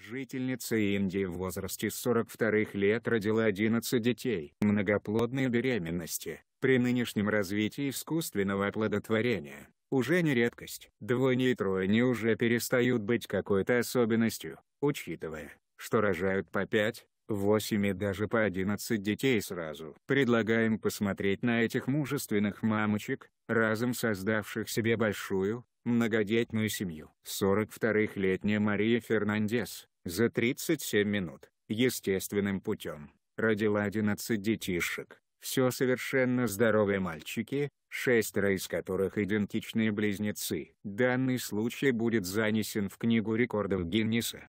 Жительница Индии в возрасте 42 лет родила 11 детей. Многоплодные беременности, при нынешнем развитии искусственного оплодотворения, уже не редкость. Двойни и тройни уже перестают быть какой-то особенностью, учитывая, что рожают по 5, 8 и даже по 11 детей сразу. Предлагаем посмотреть на этих мужественных мамочек, разом создавших себе большую, многодетную семью. 42-летняя Мария Фернандес, за 37 минут, естественным путем, родила 11 детишек. Все совершенно здоровые мальчики, шестеро из которых идентичные близнецы. Данный случай будет занесен в Книгу рекордов Гиннеса.